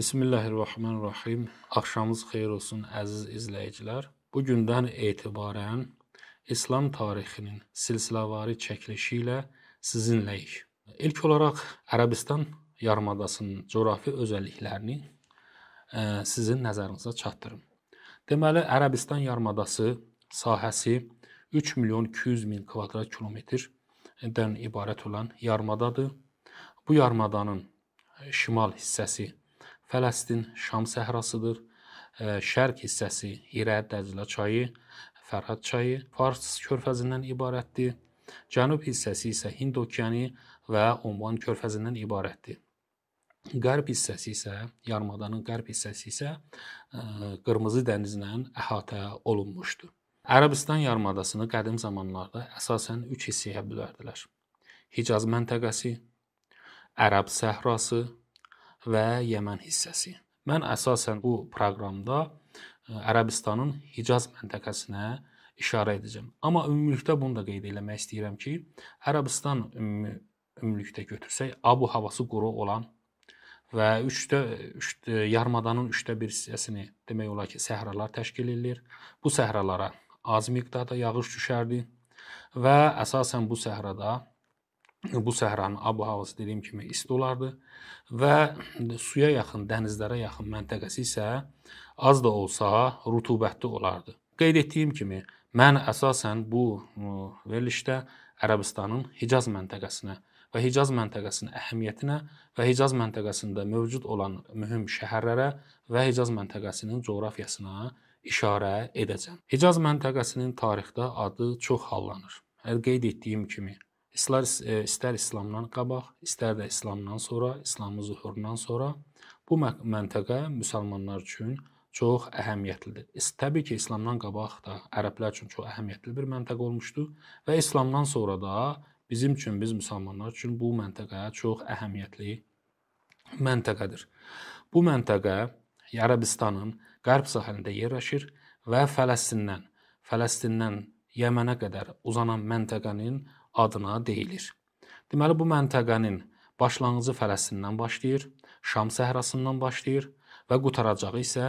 Bismillahirrahmanirrahim. Axşamınız xeyir olsun əziz izləyicilər. Bu gündən etibarən İslam tarixinin silsiləvari çəkilişi ilə sizinləyik. İlk olaraq Ərəbistan yarımadasının coğrafi özəlliklərini e, sizin nəzərinizə çatdırım. Deməli, Ərəbistan yarımadası sahəsi 3 milyon 200 min kvadrat kilometrdən ibarət olan yarımadadır. Bu yarımadanın şimal hissəsi Fələstin Şam səhrasıdır. Şərq hissəsi İrəd Dəzlə çayı, Fərhad çayı, Fars körfəzindən ibarətdir. Cənub hissəsi isə Hind okeanı və Oman körfəzindən ibarətdir. Qərb hissəsi isə yarımadanın qərb hissəsi isə Qırmızı dənizlə əhatə olunmuşdur. Ərəbistan yarımadasını qədim zamanlarda əsasən 3 hissəyə bölərdilər. Hicaz məntəqəsi, Ərəb səhrası və Yəmən hissəsi. Mən əsasən bu proqramda Ərəbistanın Hicaz məntəqəsinə işarə edəcəm. Amma ümumilikdə bunu da qeyd eləmək istəyirəm ki, Ərəbistan ümumi ümumilikdə götürsək, abu havası quru olan və 3-də 3 e, yarımadanın 3də 1 hissəsini demək olar ki, səhralar təşkil eləyir. Bu səhralara az miqdarda yağış düşərdi və əsasən bu səhrada bu səhranın ab havası dediyim kimi isti olardı və suya yaxın, dənizlərə yaxın məntəqəsi isə az da olsa rütubətli olardı. Qeyd etdiyim kimi mən əsasən bu e, verilişdə Ərəbistanın Hicaz məntəqəsinə və Hicaz məntəqəsinin əhəmiyyətinə və Hicaz məntəqəsində mövcud olan mühüm şəhərlərə və Hicaz məntəqəsinin coğrafiyasına işarə edəcəm. Hicaz məntəqəsinin tarixdə adı çox hallanır. Hər qeyd etdiyim kimi İstər, e, istər İslamdan qabaq, istər də İslamdan sonra, İslamın zuhurundan sonra bu məntəqə müsəlmanlar üçün çox əhəmiyyətlidir. Təbii ki, İslamdan qabaq da ərəblər üçün çox əhəmiyyətli bir məntəqə olmuşdu və İslamdan sonra da bizim üçün, biz müsəlmanlar üçün bu məntəqə çox əhəmiyyətli məntəqədir. Bu məntəqə Ərəbistanın qərb sahilində yerləşir və Fələstindən, Fələstindən Yəmənə qədər uzanan məntəqənin adına deyilir. Deməli bu məntəqənin başlanğıcı Fələstindən başlayır, Şam səhrasından başlayır və qutaracağı isə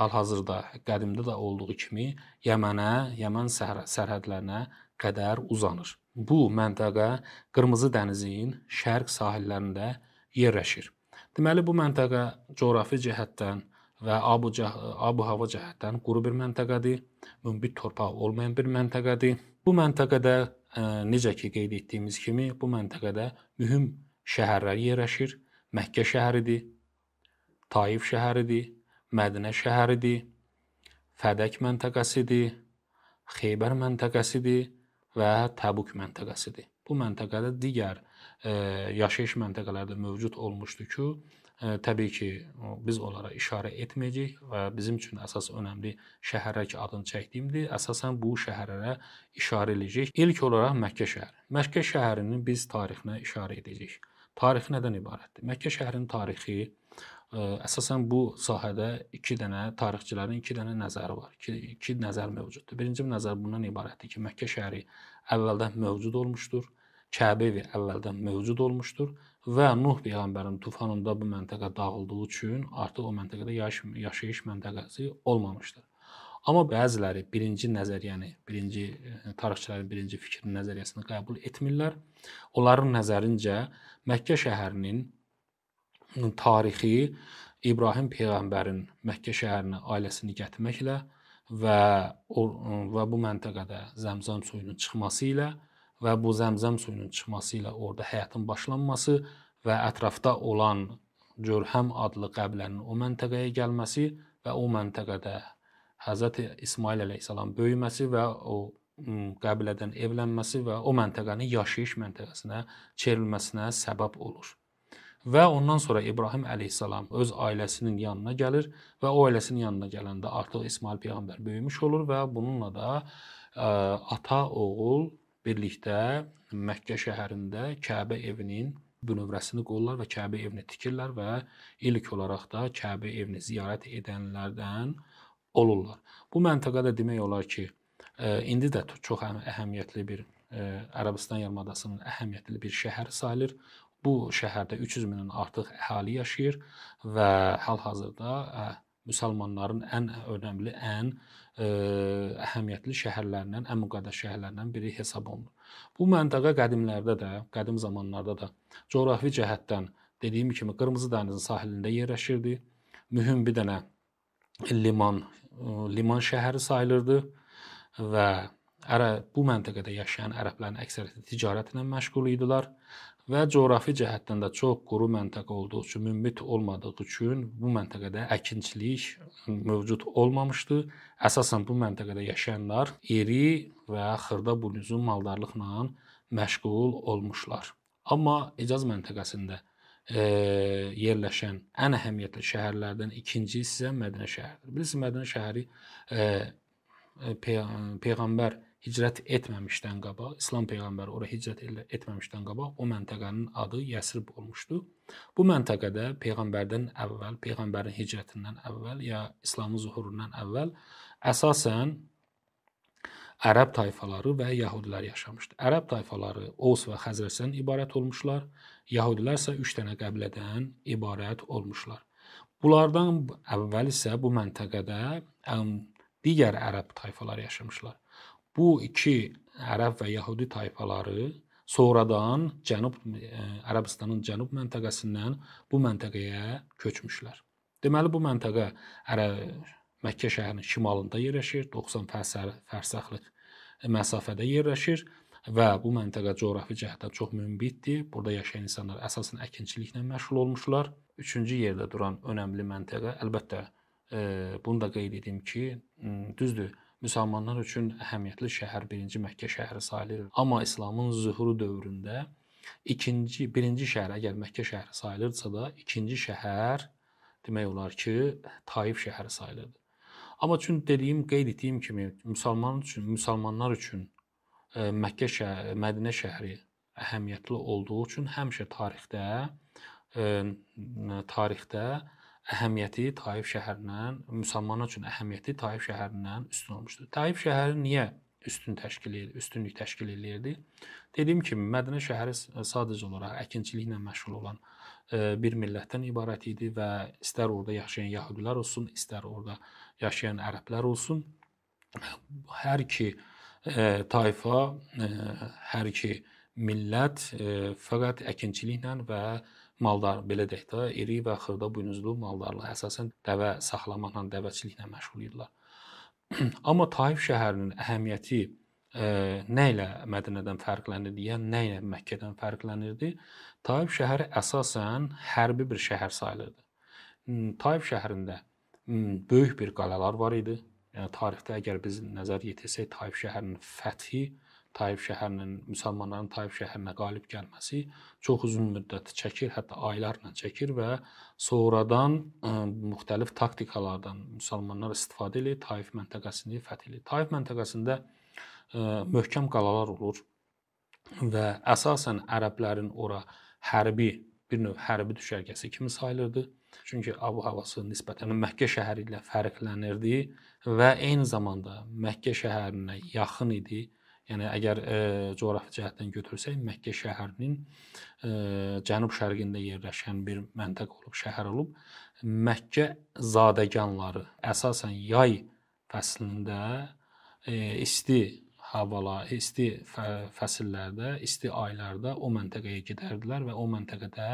hal-hazırda qədimdə də olduğu kimi Yəmənə, Yəmən səhr sərhədlərinə qədər uzanır. Bu məntəqə Qırmızı dənizin şərq sahillərində yerləşir. Deməli bu məntəqə coğrafi cəhətdən və abu cəh abu hava cəhətdən quru bir məntəqədir, münbit torpaq olmayan bir məntəqədir. Bu məntəqədə necə ki qeyd etdiyimiz kimi bu məntəqədə mühüm şəhərlər yerləşir. Məkkə şəhəridir, Taif şəhəridir, Mədinə şəhəridir, Fədək məntəqəsidir, Xeybər məntəqəsidir və Təbuk məntəqəsidir. Bu məntəqədə digər yaşayış məntəqələrdə mövcud olmuşdu ki, e, təbii ki, biz onlara işarə etməyəcəyik və bizim üçün əsas önəmli şəhərlər ki, adını çəkdiyimdir. Əsasən bu şəhərlərə işarə edəcəyik. İlk olaraq Məkkə şəhəri. Məkkə şəhərinin biz tarixinə işarə edəcəyik. Tarix nədən ibarətdir? Məkkə şəhərinin tarixi e, əsasən bu sahədə 2 dənə tarixçilərin 2 dənə nəzəri var. 2 2 nəzər mövcuddur. Birinci nəzər bundan ibarətdir ki, Məkkə şəhəri əvvəldən mövcud olmuşdur Kəbə evi əvvəldən mövcud olmuşdur və Nuh peyğəmbərin tufanında bu məntəqə dağıldığı üçün artıq o məntəqədə yaşayış məntəqəsi olmamışdır. Amma bəziləri birinci nəzəriyyəni, birinci e, tarixçilərin birinci fikrinin nəzəriyyəsini qəbul etmirlər. Onların nəzərincə Məkkə şəhərinin tarixi İbrahim peyğəmbərin Məkkə şəhərinə ailəsini gətirməklə və e, və bu məntəqədə Zəmzəm suyunun çıxması ilə və bu Zəmzəm suyunun çıxması ilə orada həyatın başlanması və ətrafda olan Görhəm adlı qəbilənin o məntəqəyə gəlməsi və o məntəqədə Həzrət İsmail əleyhissalam böyüməsi və o qəbilədən evlənməsi və o məntəqənin yaşayış məntəqəsinə çevrilməsinə səbəb olur. Və ondan sonra İbrahim əleyhissalam öz ailəsinin yanına gəlir və o ailəsinin yanına gələndə artıq İsmail peyğəmbər böyümüş olur və bununla da ə, ata, oğul birlikdə Məkkə şəhərində Kəbə evinin bünövrəsini qoyurlar və Kəbə evini tikirlər və ilk olaraq da Kəbə evini ziyarət edənlərdən olurlar. Bu məntəqədə demək olar ki, e, indi də çox əhəmiyyətli bir e, Ərəbistan yarımadasının əhəmiyyətli bir şəhər sayılır. Bu şəhərdə 300 mindən artıq əhali yaşayır və hal-hazırda e, müsəlmanların ən önəmli, ən ə, e, əhəmiyyətli şəhərlərindən, ən müqəddəs şəhərlərindən biri hesab olunur. Bu məntəqə qədimlərdə də, qədim zamanlarda da coğrafi cəhətdən dediyim kimi Qırmızı dənizin sahilində yerləşirdi. Mühüm bir dənə liman e, liman şəhəri sayılırdı və Ərə bu məntəqədə yaşayan ərəblərin əksəriyyəti ticarətlə məşğul idilər və coğrafi cəhətdən də çox quru məntəqə olduğu üçün, münbit olmadığı üçün bu məntəqədə əkinçilik mövcud olmamışdı. Əsasən bu məntəqədə yaşayanlar iri və xırda buynuzlu maldarlıqla məşğul olmuşlar. Amma Əcaz məntəqəsində e, yerləşən ən əhəmiyyətli şəhərlərdən ikincisi isə Mədinə şəhəridir. Bilirsiniz, Mədinə şəhəri e, e pe peyğəmbər e, hicrət etməmişdən qabaq, İslam peyğəmbəri ora hicrət etməmişdən qabaq o məntəqənin adı Yəsrib olmuşdu. Bu məntəqədə peyğəmbərdən əvvəl, peyğəmbərin hicrətindən əvvəl ya İslamın zuhurundan əvvəl əsasən ərəb tayfaları və yəhudilər yaşamışdı. Ərəb tayfaları Oğuz və Xəzərdən ibarət olmuşlar. Yəhudilər isə 3 dənə qəbilədən ibarət olmuşlar. Bunlardan əvvəl isə bu məntəqədə digər ərəb tayfaları yaşamışlar. Bu iki ərəb və yəhudi tayfaları sonradan Cənub e, Ərəbistanın cənub məntəqəsindən bu məntəqəyə köçmüşlər. Deməli bu məntəqə Ərə Məkkə şəhərinin şimalında yerləşir, 90 fərsaxlıq məsafədə yerləşir və bu məntəqə coğrafi cəhətdən çox münbitdir. Burada yaşayan insanlar əsasən əkinçiliklə məşğul olmuşlar. 3-cü yerdə duran önəmli məntəqə əlbəttə e, bunu da qeyd edim ki, düzdür, müsəlmanlar üçün əhəmiyyətli şəhər birinci Məkkə şəhəri sayılır. Amma İslamın zühuru dövründə ikinci, birinci şəhər əgər yəni Məkkə şəhəri sayılırsa da, ikinci şəhər demək olar ki, Taif şəhəri sayılırdı. Amma çün dediyim, qeyd etdiyim kimi müsəlman üçün, müsəlmanlar üçün e, Məkkə şəhəri, Mədinə şəhəri əhəmiyyətli olduğu üçün həmişə tarixdə e, tarixdə əhəmiyyəti Taif şəhərindən, müsəlmanlar üçün əhəmiyyəti Taif şəhərindən üstün olmuşdu. Taif şəhəri niyə üstün təşkil edir, üstünlük təşkil eləyirdi? Dediyim kimi, Mədinə şəhəri sadəcə olaraq əkinçiliklə məşğul olan e, bir millətdən ibarət idi və istər orada yaşayan yəhudilər olsun, istər orada yaşayan ərəblər olsun, hər iki ə, e, tayfa, ə, e, hər iki millət ə, fəqət əkinçiliklə və ə, maldar belə deyək də, iri və xırda buynuzlu mallarla əsasən dəvə saxlamaqla, dəvəçiliklə məşğul idilər. Amma Taif şəhərinin əhəmiyyəti ə, e, nə ilə Mədinədən fərqlənirdi, yəni nə ilə Məkkədən fərqlənirdi? Taif şəhəri əsasən hərbi bir şəhər sayılırdı. Hmm, Taif şəhərində hmm, böyük bir qalalar var idi. Yəni tarixdə əgər biz nəzər yetirsək Taif şəhərinin fəthi Taif şəhərinin, müsəlmanların Taif şəhərinə qalib gəlməsi çox uzun müddət çəkir, hətta aylarla çəkir və sonradan ə, e, müxtəlif taktikalardan müsəlmanlar istifadə edib Taif məntəqəsini fəth edir. Taif məntəqəsində ə, e, möhkəm qalalar olur və əsasən ərəblərin ora hərbi bir növ hərbi düşərgəsi kimi sayılırdı. Çünki ab havası nisbətən Məkkə şəhəri ilə fərqlənirdi və eyni zamanda Məkkə şəhərinə yaxın idi Yəni əgər e, coğrafi cəhətdən götürsək, Məkkə şəhərinin e, cənub-şərqində yerləşən bir məntəqə olub, şəhər olub. Məkkə zadəganları əsasən yay fəslində e, isti havalar, isti fəsillərdə, isti aylarda o məntəqəyə gedərdilər və o məntəqədə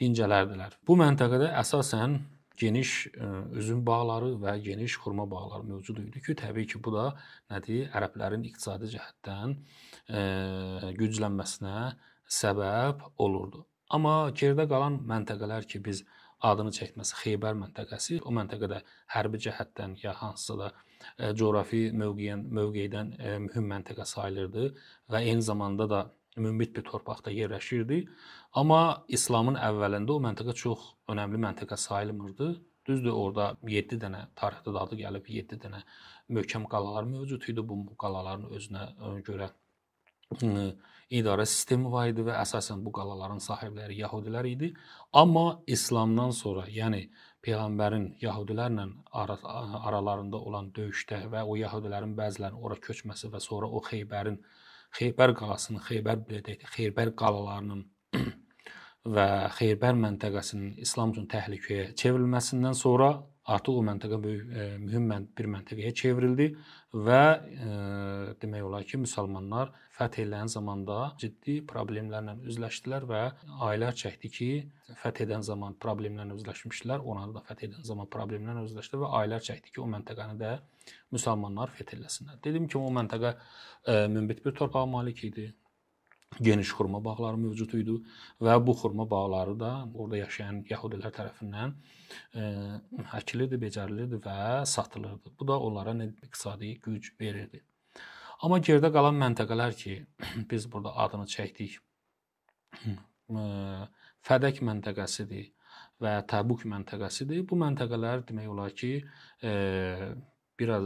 dincələrdilər. Bu məntəqədə əsasən geniş e, üzüm bağları və geniş xurma bağları mövcud idi ki, təbii ki, bu da nədir? Ərəblərin iqtisadi cəhətdən e, güclənməsinə səbəb olurdu. Amma geridə qalan məntəqələr ki, biz adını çəkməsi Xeybər məntəqəsi, o məntəqədə hərbi cəhətdən ya hansısa da e, coğrafi mövqeyin mövqeydən mühüm məntəqə sayılırdı və eyni zamanda da münbit bir torpaqda yerləşirdi. Amma İslamın əvvəlində o məntəqə çox önəmli məntəqə sayılmırdı. Düzdür, orada 7 dənə tarixdə adı gəlib 7 dənə möhkəm qalalar mövcud idi. Bu qalaların özünə e, görə e, idarə sistemi var idi və əsasən bu qalaların sahibləri yəhudilər idi. Amma İslamdan sonra, yəni peyğəmbərin yəhudilərlə aralarında olan döyüşdə və o yəhudilərin bəzilərinin ora köçməsi və sonra o Xeybərin Xeybər qalasının, Xeybər belə deyək, Xeybər qalalarının və Xeybər məntəqəsinin İslam üçün təhlükəyə çevrilməsindən sonra artıq o məntəqə böyük ə, e, mühüm mən bir məntəqəyə çevrildi və ə, e, demək olar ki, müsəlmanlar fəth edilən zamanda ciddi problemlərlə üzləşdilər və ailər çəkdi ki, fəth edən zaman problemlərlə üzləşmişdilər, onlar da fəth edən zaman problemlərlə üzləşdi və ailər çəkdi ki, o məntəqəni də müsəlmanlar fəth eləsinlər. Dedim ki, o məntəqə ə, e, münbit bir torpağa malik idi geniş xurma bağları mövcud idi və bu xurma bağları da orada yaşayan yəhudilər tərəfindən e, həkilirdi, becərilirdi və satılırdı. Bu da onlara nə iqtisadi güc verirdi. Amma geridə qalan məntəqələr ki, biz burada adını çəkdik. E, Fədək məntəqəsidir və Təbuk məntəqəsidir. Bu məntəqələr demək olar ki, e, biraz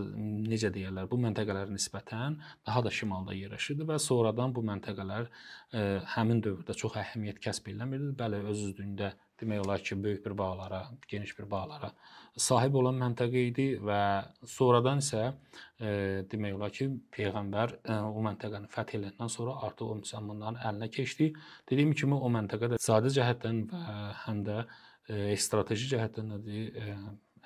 necə deyirlər, bu məntəqələrə nisbətən daha da şimalda yerləşirdi və sonradan bu məntəqələr ə, həmin dövrdə çox əhəmiyyət kəsb eləmirdi. Bəli, öz üzlüyündə demək olar ki, böyük bir bağlara, geniş bir bağlara sahib olan məntəqə idi və sonradan isə ə, demək olar ki, peyğəmbər ə, o məntəqəni fəth edəndən sonra artıq o müsəlmanların əlinə keçdi. Dədim kimi o məntəqə də iqtisadi cəhətdən və həm də ə, strateji cəhətdən də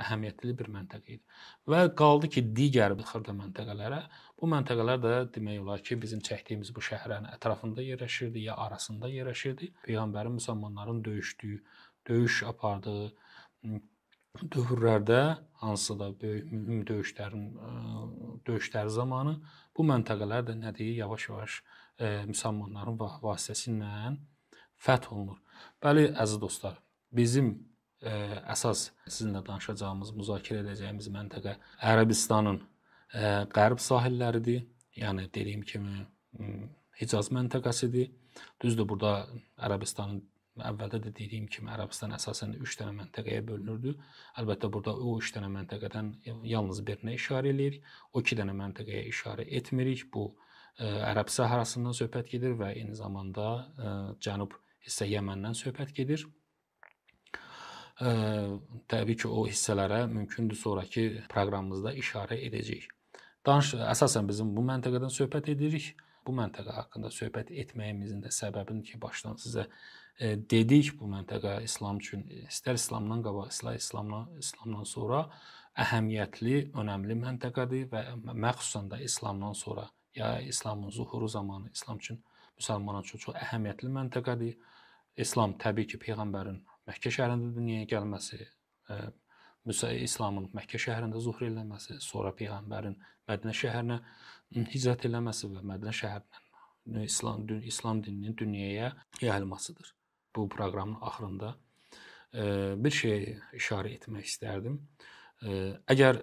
əhəmiyyətli bir məntəqə idi. Və qaldı ki, digər xırda məntəqələrə, bu məntəqələr də demək olar ki, bizim çəkdiyimiz bu şəhərin ətrafında yerləşirdi, ya arasında yerləşirdi. Peyğəmbərin müsəlmanların döyüşdüyü, döyüş apardığı dövrlərdə hansısa da böyük mühüm döyüşlərin döyüşləri zamanı bu məntəqələr də nədir? Yavaş-yavaş müsəlmanların vasitəsilə fəth olunur. Bəli, əziz dostlar, bizim əsas sizinlə danışacağımız, müzakirə edəcəyimiz məntəqə Ərəbistanın qərb sahilləridir. Yəni dediyim kimi Hicaz məntəqəsidir. Düzdür, burada Ərəbistanın əvvəldə də dediyim kimi Ərəbistan əsasən 3 dənə məntəqəyə bölünürdü. Əlbəttə burada o 3 dənə məntəqədən yalnız birinə işarə eləyirik. O 2 dənə məntəqəyə işarə etmirik. Bu Ərəb səhrasından söhbət gedir və eyni zamanda cənub hissə Yəməndən söhbət gedir təbii ki, o hissələrə mümkündür sonrakı proqramımızda işarə edəcəyik. Danış əsasən bizim bu məntəqədən söhbət edirik. Bu məntəqə haqqında söhbət etməyimizin də səbəbini ki, başdan sizə dedik, bu məntəqə İslam üçün istər İslamdan qabaq, istər İslamdan İslamdan sonra əhəmiyyətli, önəmli məntəqədir və məxsusən də İslamdan sonra, ya İslamın zuhuru zamanı İslam üçün müsəlmanlar üçün çox əhəmiyyətli məntəqədir. İslam təbii ki, peyğəmbərin Məkkə şəhərində dünyaya gəlməsi, e, Müsa İslamın Məkkə şəhərində zuhr eləməsi, sonra peyğəmbərin Mədinə şəhərinə hicrət eləməsi və Mədinə şəhərindən İslam dün İslam dininin dünyaya yayılmasıdır. Bu proqramın axırında e, bir şey işarə etmək istərdim. E, əgər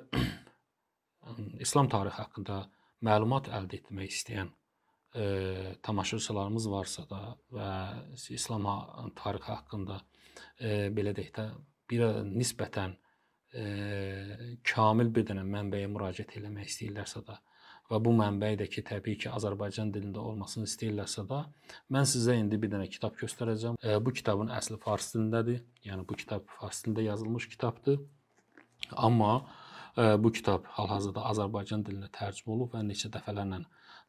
İslam tarixi haqqında məlumat əldə etmək istəyən e, tamaşaçılarımız varsa da və İslam tarixi haqqında e, belə deyək də bir nisbətən e, kamil bir dənə mənbəyə müraciət etmək istəyirlərsə də və bu mənbəy də ki, təbii ki, Azərbaycan dilində olmasını istəyirlərsə də, mən sizə indi bir dənə kitab göstərəcəm. E, bu kitabın əsli fars dilindədir. Yəni bu kitab fars dilində yazılmış kitabdır. Amma e, bu kitab hal-hazırda Azərbaycan dilinə tərcümə olunub və neçə dəfələrlə e,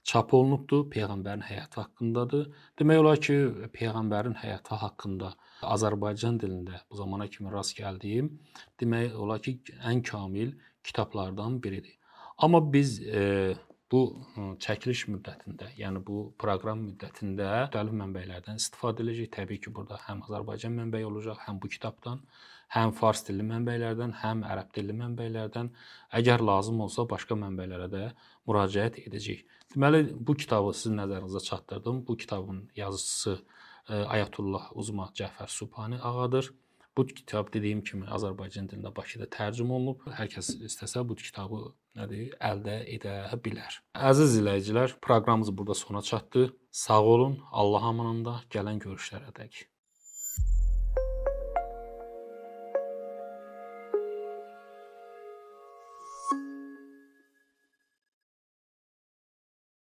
çap olunubdur, peyğəmbərin həyatı haqqındadır. Demək olar ki, peyğəmbərin həyatı haqqında Azərbaycan dilində bu zamana kimi rast gəldiyim, demək olar ki, ən kamil kitablardan biridir. Amma biz e, bu e, çəkiliş müddətində, yəni bu proqram müddətində müxtəlif mənbələrdən istifadə edəcəyik. Təbii ki, burada həm Azərbaycan mənbəyi olacaq, həm bu kitabdan həm fars dilli mənbələrdən, həm ərəb dilli mənbələrdən, əgər lazım olsa başqa mənbələrə də müraciət edəcəyik. Deməli, bu kitabı sizin nəzərinizə çatdırdım. Bu kitabın yazıçısı e, Ayətullah Uzma Cəfər Subhani ağadır. Bu kitab dediyim kimi Azərbaycan dilində Bakıda tərcümə olunub. Hər kəs istəsə bu kitabı nədir, əldə edə bilər. Əziz izləyicilər, proqramımız burada sona çatdı. Sağ olun, Allah amanında, gələn görüşlərədək.